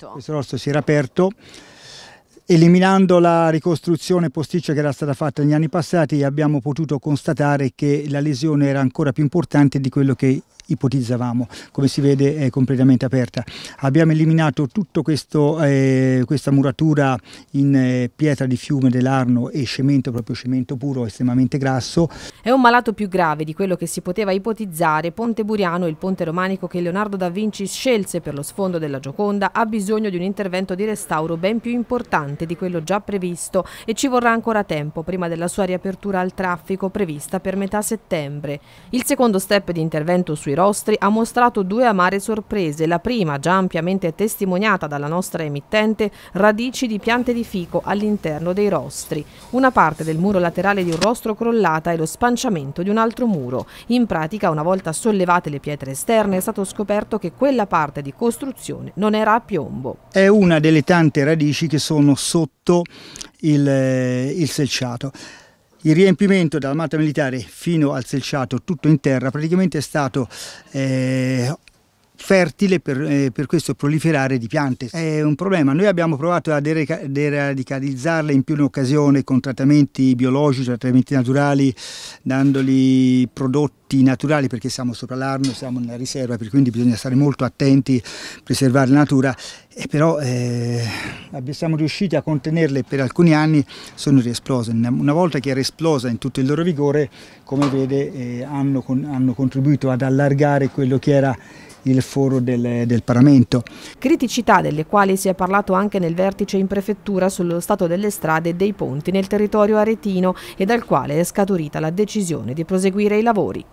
Certo. Questo rostro si era aperto Eliminando la ricostruzione posticcia che era stata fatta negli anni passati abbiamo potuto constatare che la lesione era ancora più importante di quello che ipotizzavamo, come si vede è completamente aperta. Abbiamo eliminato tutta eh, questa muratura in eh, pietra di fiume dell'Arno e cemento, proprio cemento puro, estremamente grasso. È un malato più grave di quello che si poteva ipotizzare. Ponte Buriano, il ponte romanico che Leonardo da Vinci scelse per lo sfondo della Gioconda, ha bisogno di un intervento di restauro ben più importante importante di quello già previsto e ci vorrà ancora tempo prima della sua riapertura al traffico prevista per metà settembre. Il secondo step di intervento sui rostri ha mostrato due amare sorprese, la prima, già ampiamente testimoniata dalla nostra emittente, radici di piante di fico all'interno dei rostri. Una parte del muro laterale di un rostro crollata e lo spanciamento di un altro muro. In pratica, una volta sollevate le pietre esterne, è stato scoperto che quella parte di costruzione non era a piombo. È una delle tante radici che sono sotto il, eh, il selciato. Il riempimento dalla malta militare fino al selciato tutto in terra praticamente è stato eh, fertile per, eh, per, questo proliferare di piante. È un problema, noi abbiamo provato a deradicalizzarle in più di un'occasione con trattamenti biologici, trattamenti naturali, dandogli prodotti naturali perché siamo sopra l'Arno, siamo nella riserva, quindi bisogna stare molto attenti, preservare la natura, e però eh, siamo riusciti a contenerle per alcuni anni, sono riesplose. Una volta che era esplosa in tutto il loro vigore, come vede eh, hanno, con, hanno contribuito ad allargare quello che era il foro del, del Parlamento. Criticità delle quali si è parlato anche nel vertice in prefettura sullo stato delle strade e dei ponti nel territorio aretino e dal quale è scaturita la decisione di proseguire i lavori.